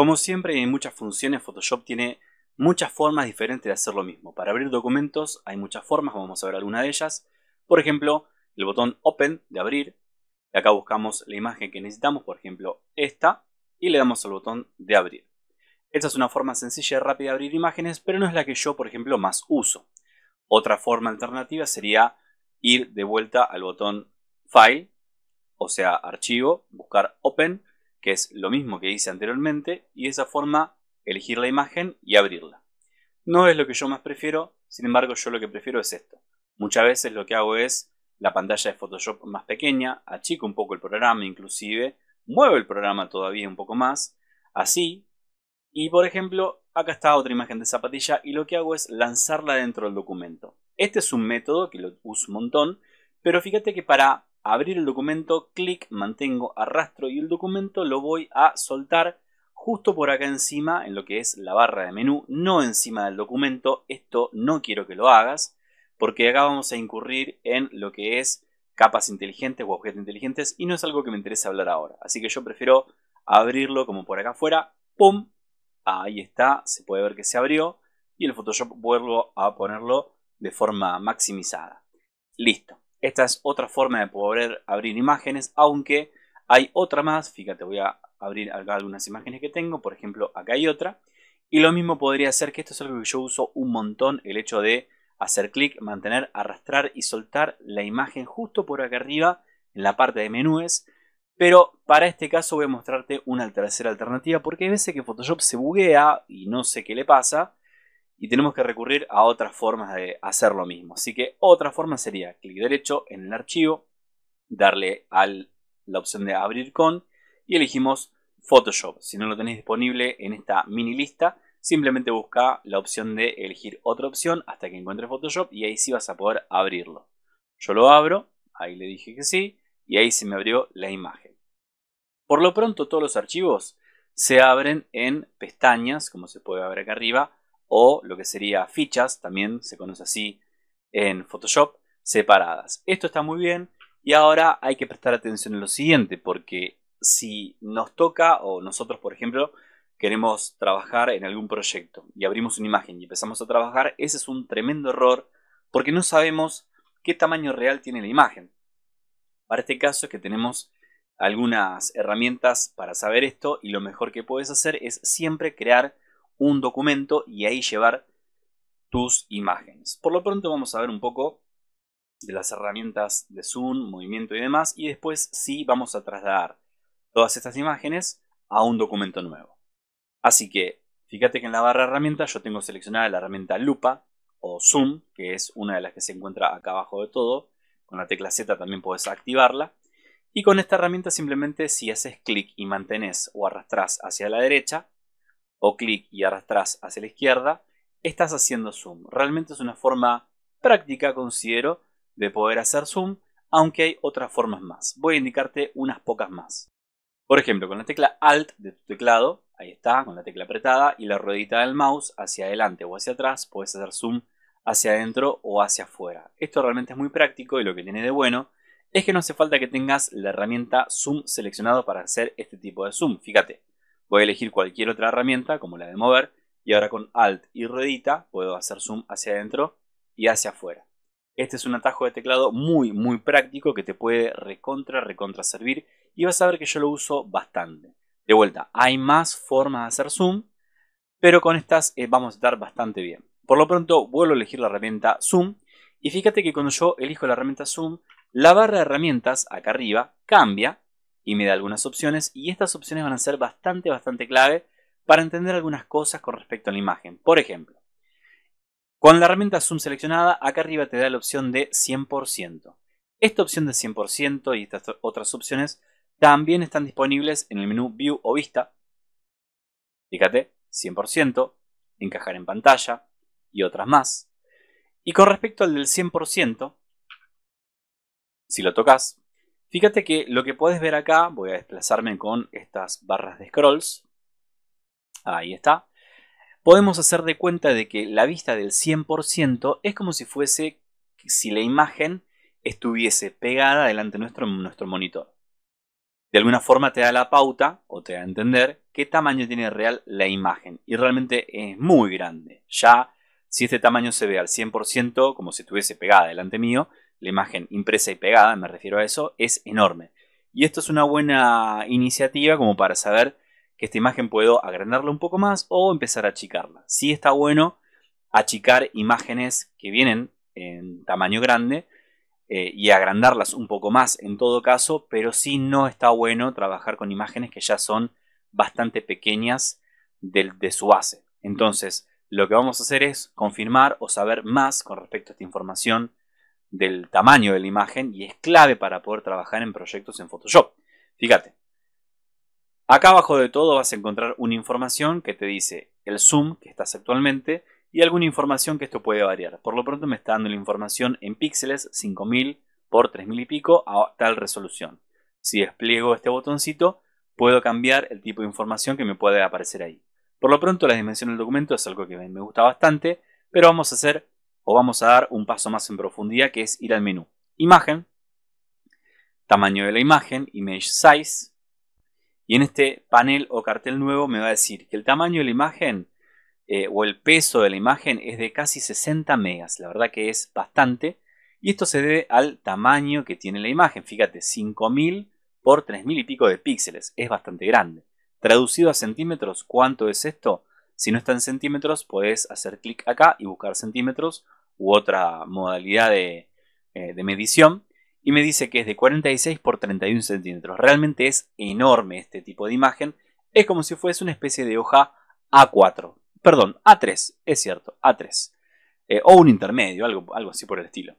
Como siempre en muchas funciones Photoshop tiene muchas formas diferentes de hacer lo mismo. Para abrir documentos hay muchas formas, vamos a ver alguna de ellas. Por ejemplo, el botón Open de abrir. Y acá buscamos la imagen que necesitamos, por ejemplo esta, y le damos al botón de abrir. Esta es una forma sencilla y rápida de abrir imágenes, pero no es la que yo, por ejemplo, más uso. Otra forma alternativa sería ir de vuelta al botón File, o sea, archivo, buscar Open, que es lo mismo que hice anteriormente, y de esa forma elegir la imagen y abrirla. No es lo que yo más prefiero, sin embargo yo lo que prefiero es esto. Muchas veces lo que hago es la pantalla de Photoshop más pequeña, achico un poco el programa inclusive, muevo el programa todavía un poco más, así. Y por ejemplo, acá está otra imagen de zapatilla y lo que hago es lanzarla dentro del documento. Este es un método que lo uso un montón, pero fíjate que para abrir el documento, clic, mantengo, arrastro y el documento lo voy a soltar justo por acá encima en lo que es la barra de menú, no encima del documento, esto no quiero que lo hagas porque acá vamos a incurrir en lo que es capas inteligentes o objetos inteligentes y no es algo que me interese hablar ahora, así que yo prefiero abrirlo como por acá afuera, ¡pum! Ahí está, se puede ver que se abrió y el Photoshop vuelvo a ponerlo de forma maximizada. Listo. Esta es otra forma de poder abrir imágenes, aunque hay otra más. Fíjate, voy a abrir acá algunas imágenes que tengo. Por ejemplo, acá hay otra. Y lo mismo podría ser que esto es algo que yo uso un montón, el hecho de hacer clic, mantener, arrastrar y soltar la imagen justo por acá arriba en la parte de menúes. Pero para este caso voy a mostrarte una tercera alternativa porque hay veces que Photoshop se buguea y no sé qué le pasa y tenemos que recurrir a otras formas de hacer lo mismo. Así que otra forma sería clic derecho en el archivo, darle a la opción de abrir con y elegimos Photoshop. Si no lo tenéis disponible en esta mini lista, simplemente busca la opción de elegir otra opción hasta que encuentres Photoshop y ahí sí vas a poder abrirlo. Yo lo abro, ahí le dije que sí y ahí se me abrió la imagen. Por lo pronto todos los archivos se abren en pestañas, como se puede ver acá arriba, o lo que sería fichas, también se conoce así en Photoshop, separadas. Esto está muy bien y ahora hay que prestar atención en lo siguiente, porque si nos toca o nosotros, por ejemplo, queremos trabajar en algún proyecto y abrimos una imagen y empezamos a trabajar, ese es un tremendo error porque no sabemos qué tamaño real tiene la imagen. Para este caso es que tenemos algunas herramientas para saber esto y lo mejor que puedes hacer es siempre crear un documento y ahí llevar tus imágenes. Por lo pronto vamos a ver un poco de las herramientas de zoom, movimiento y demás y después sí vamos a trasladar todas estas imágenes a un documento nuevo. Así que fíjate que en la barra de herramientas yo tengo seleccionada la herramienta lupa o zoom, que es una de las que se encuentra acá abajo de todo. Con la tecla Z también puedes activarla. Y con esta herramienta simplemente si haces clic y mantenés o arrastrás hacia la derecha, o clic y arrastras hacia la izquierda, estás haciendo zoom. Realmente es una forma práctica, considero, de poder hacer zoom, aunque hay otras formas más. Voy a indicarte unas pocas más. Por ejemplo, con la tecla Alt de tu teclado, ahí está, con la tecla apretada y la ruedita del mouse hacia adelante o hacia atrás, puedes hacer zoom hacia adentro o hacia afuera. Esto realmente es muy práctico y lo que tiene de bueno es que no hace falta que tengas la herramienta zoom seleccionado para hacer este tipo de zoom. Fíjate, Voy a elegir cualquier otra herramienta, como la de mover, y ahora con Alt y ruedita puedo hacer zoom hacia adentro y hacia afuera. Este es un atajo de teclado muy, muy práctico que te puede recontra, recontra servir y vas a ver que yo lo uso bastante. De vuelta, hay más formas de hacer zoom, pero con estas eh, vamos a estar bastante bien. Por lo pronto, vuelvo a elegir la herramienta zoom y fíjate que cuando yo elijo la herramienta zoom, la barra de herramientas acá arriba cambia y me da algunas opciones y estas opciones van a ser bastante, bastante clave para entender algunas cosas con respecto a la imagen. Por ejemplo, con la herramienta Zoom seleccionada, acá arriba te da la opción de 100%. Esta opción de 100% y estas otras opciones también están disponibles en el menú View o Vista. Fíjate, 100%, encajar en pantalla y otras más. Y con respecto al del 100%, si lo tocas, Fíjate que lo que puedes ver acá, voy a desplazarme con estas barras de scrolls. Ahí está. Podemos hacer de cuenta de que la vista del 100% es como si fuese si la imagen estuviese pegada delante de nuestro, nuestro monitor. De alguna forma te da la pauta o te da a entender qué tamaño tiene real la imagen. Y realmente es muy grande. Ya si este tamaño se ve al 100%, como si estuviese pegada delante mío, la imagen impresa y pegada, me refiero a eso, es enorme. Y esto es una buena iniciativa como para saber que esta imagen puedo agrandarla un poco más o empezar a achicarla. Sí está bueno achicar imágenes que vienen en tamaño grande eh, y agrandarlas un poco más en todo caso, pero sí no está bueno trabajar con imágenes que ya son bastante pequeñas de su base. Entonces, lo que vamos a hacer es confirmar o saber más con respecto a esta información del tamaño de la imagen y es clave para poder trabajar en proyectos en Photoshop. Fíjate, acá abajo de todo vas a encontrar una información que te dice el zoom que estás actualmente y alguna información que esto puede variar. Por lo pronto me está dando la información en píxeles 5000 por 3000 y pico a tal resolución. Si despliego este botoncito, puedo cambiar el tipo de información que me puede aparecer ahí. Por lo pronto, la dimensión del documento es algo que me gusta bastante, pero vamos a hacer o vamos a dar un paso más en profundidad que es ir al menú imagen, tamaño de la imagen, image size, y en este panel o cartel nuevo me va a decir que el tamaño de la imagen eh, o el peso de la imagen es de casi 60 megas, la verdad que es bastante, y esto se debe al tamaño que tiene la imagen, fíjate, 5000 por 3000 y pico de píxeles, es bastante grande. Traducido a centímetros, ¿cuánto es esto? Si no está en centímetros, podés hacer clic acá y buscar centímetros u otra modalidad eh, de, medición y me dice que es de 46 por 31 centímetros. Realmente es enorme este tipo de imagen. Es como si fuese una especie de hoja A4. Perdón, A3, es cierto, A3. Eh, o un intermedio, algo, algo, así por el estilo.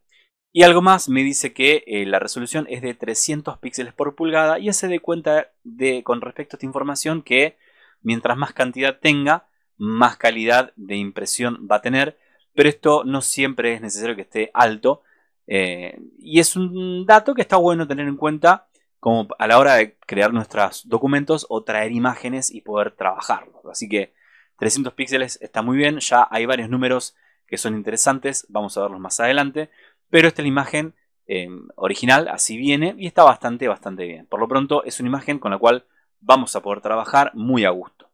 Y algo más me dice que eh, la resolución es de 300 píxeles por pulgada y se de cuenta de, con respecto a esta información que mientras más cantidad tenga, más calidad de impresión va a tener pero esto no siempre es necesario que esté alto. Eh, y es un dato que está bueno tener en cuenta como a la hora de crear nuestros documentos o traer imágenes y poder trabajarlos. Así que 300 píxeles está muy bien, ya hay varios números que son interesantes, vamos a verlos más adelante, pero esta es la imagen eh, original, así viene y está bastante, bastante bien. Por lo pronto es una imagen con la cual vamos a poder trabajar muy a gusto.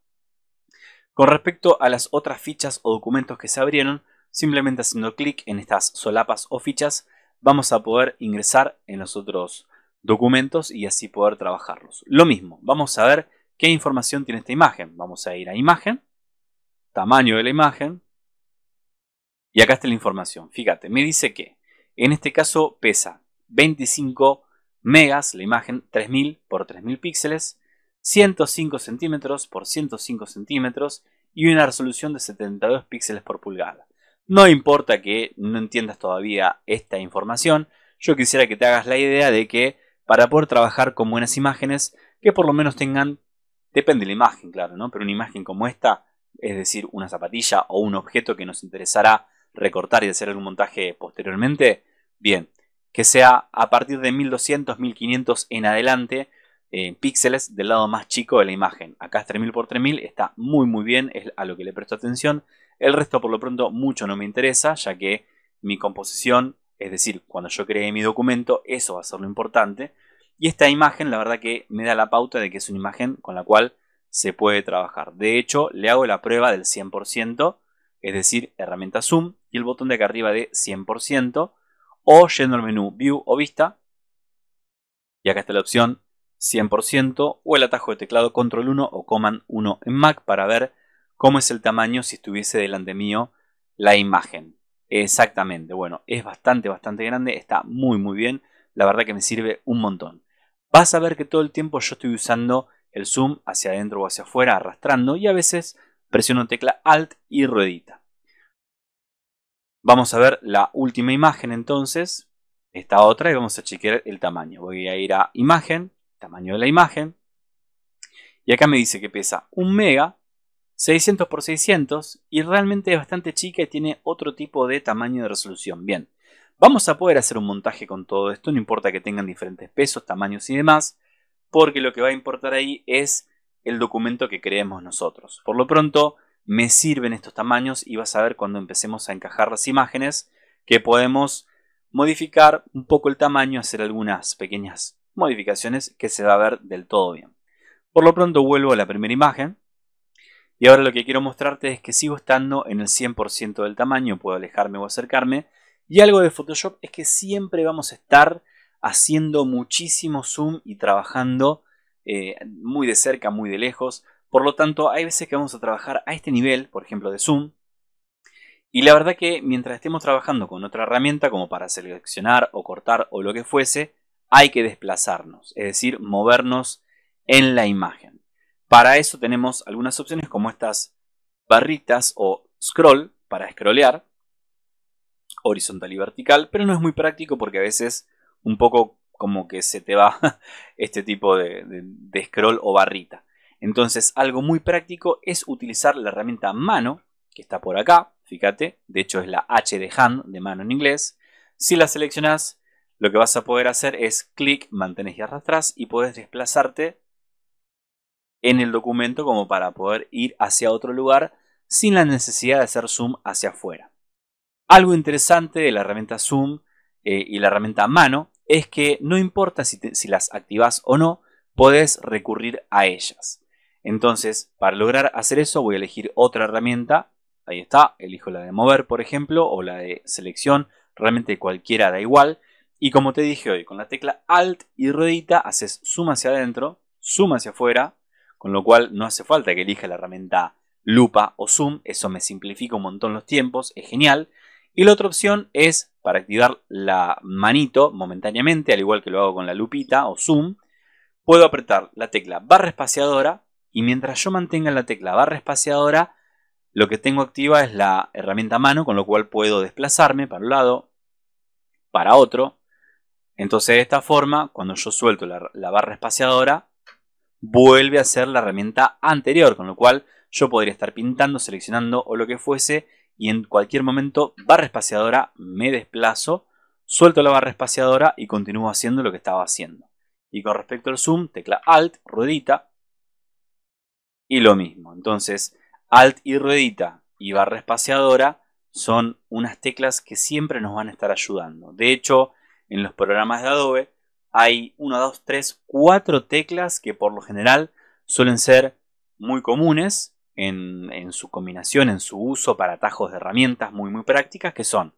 Con respecto a las otras fichas o documentos que se abrieron, Simplemente haciendo clic en estas solapas o fichas vamos a poder ingresar en los otros documentos y así poder trabajarlos. Lo mismo, vamos a ver qué información tiene esta imagen. Vamos a ir a imagen, tamaño de la imagen y acá está la información. Fíjate, me dice que en este caso pesa 25 megas la imagen 3000 por 3000 píxeles, 105 centímetros por 105 centímetros y una resolución de 72 píxeles por pulgada. No importa que no entiendas todavía esta información, yo quisiera que te hagas la idea de que para poder trabajar con buenas imágenes, que por lo menos tengan, depende de la imagen, claro, ¿no? Pero una imagen como esta, es decir, una zapatilla o un objeto que nos interesará recortar y hacer algún montaje posteriormente, bien, que sea a partir de 1200, 1500 en adelante, en píxeles del lado más chico de la imagen. Acá es 3000 por 3000, está muy muy bien, es a lo que le presto atención. El resto por lo pronto mucho no me interesa, ya que mi composición, es decir, cuando yo creé mi documento, eso va a ser lo importante. Y esta imagen, la verdad que me da la pauta de que es una imagen con la cual se puede trabajar. De hecho, le hago la prueba del 100%, es decir, herramienta Zoom y el botón de acá arriba de 100%, o yendo al menú View o Vista, y acá está la opción 100% o el atajo de teclado Control 1 o Command 1 en Mac para ver ¿Cómo es el tamaño si estuviese delante mío la imagen? Exactamente, bueno, es bastante, bastante grande, está muy, muy bien. La verdad que me sirve un montón. Vas a ver que todo el tiempo yo estoy usando el zoom hacia adentro o hacia afuera, arrastrando y a veces presiono tecla Alt y ruedita. Vamos a ver la última imagen entonces, esta otra, y vamos a chequear el tamaño. Voy a ir a imagen, tamaño de la imagen, y acá me dice que pesa un mega, 600 por 600 y realmente es bastante chica y tiene otro tipo de tamaño de resolución. Bien, vamos a poder hacer un montaje con todo esto, no importa que tengan diferentes pesos, tamaños y demás, porque lo que va a importar ahí es el documento que creemos nosotros. Por lo pronto, me sirven estos tamaños y vas a ver cuando empecemos a encajar las imágenes que podemos modificar un poco el tamaño, hacer algunas pequeñas modificaciones que se va a ver del todo bien. Por lo pronto vuelvo a la primera imagen y ahora lo que quiero mostrarte es que sigo estando en el 100% del tamaño, puedo alejarme o acercarme. Y algo de Photoshop es que siempre vamos a estar haciendo muchísimo zoom y trabajando eh, muy de cerca, muy de lejos. Por lo tanto, hay veces que vamos a trabajar a este nivel, por ejemplo, de zoom. Y la verdad que mientras estemos trabajando con otra herramienta, como para seleccionar o cortar o lo que fuese, hay que desplazarnos, es decir, movernos en la imagen. Para eso tenemos algunas opciones como estas barritas o scroll para scrollear, horizontal y vertical, pero no es muy práctico porque a veces un poco como que se te va este tipo de, scroll o barrita. Entonces algo muy práctico es utilizar la herramienta mano, que está por acá, fíjate, de hecho es la H de hand, de mano en inglés. Si la seleccionas, lo que vas a poder hacer es clic, mantenés y arrastras y podés desplazarte en el documento como para poder ir hacia otro lugar sin la necesidad de hacer zoom hacia afuera. Algo interesante de la herramienta zoom eh, y la herramienta mano es que no importa si, si las activas o no, podés recurrir a ellas. Entonces, para lograr hacer eso voy a elegir otra herramienta. Ahí está, elijo la de mover, por ejemplo, o la de selección. Realmente cualquiera da igual. Y como te dije hoy, con la tecla Alt y ruedita haces zoom hacia adentro, zoom hacia afuera, con lo cual no hace falta que elija la herramienta lupa o zoom, eso me simplifica un montón los tiempos, es genial. Y la otra opción es para activar la manito momentáneamente, al igual que lo hago con la lupita o zoom, puedo apretar la tecla barra espaciadora y mientras yo mantenga la tecla barra espaciadora, lo que tengo activa es la herramienta mano, con lo cual puedo desplazarme para un lado, para otro. Entonces de esta forma, cuando yo suelto la, barra espaciadora, vuelve a ser la herramienta anterior, con lo cual yo podría estar pintando, seleccionando o lo que fuese y en cualquier momento barra espaciadora, me desplazo, suelto la barra espaciadora y continúo haciendo lo que estaba haciendo. Y con respecto al zoom, tecla Alt, ruedita y lo mismo. Entonces, Alt y ruedita y barra espaciadora son unas teclas que siempre nos van a estar ayudando. De hecho, en los programas de Adobe hay 1, 2, 3, 4 teclas que por lo general suelen ser muy comunes en, en, su combinación, en su uso para atajos de herramientas muy muy prácticas, que son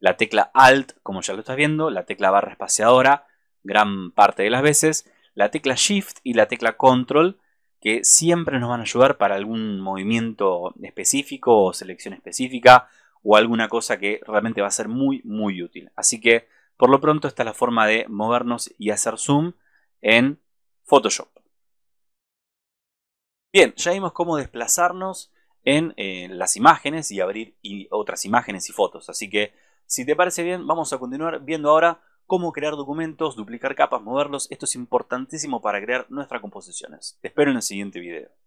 la tecla Alt, como ya lo estás viendo, la tecla barra espaciadora, gran parte de las veces, la tecla Shift y la tecla Control, que siempre nos van a ayudar para algún movimiento específico o selección específica o alguna cosa que realmente va a ser muy muy útil. Así que por lo pronto esta es la forma de movernos y hacer zoom en Photoshop. Bien, ya vimos cómo desplazarnos en eh, las imágenes y abrir otras imágenes y fotos. Así que si te parece bien, vamos a continuar viendo ahora cómo crear documentos, duplicar capas, moverlos. Esto es importantísimo para crear nuestras composiciones. Te espero en el siguiente video.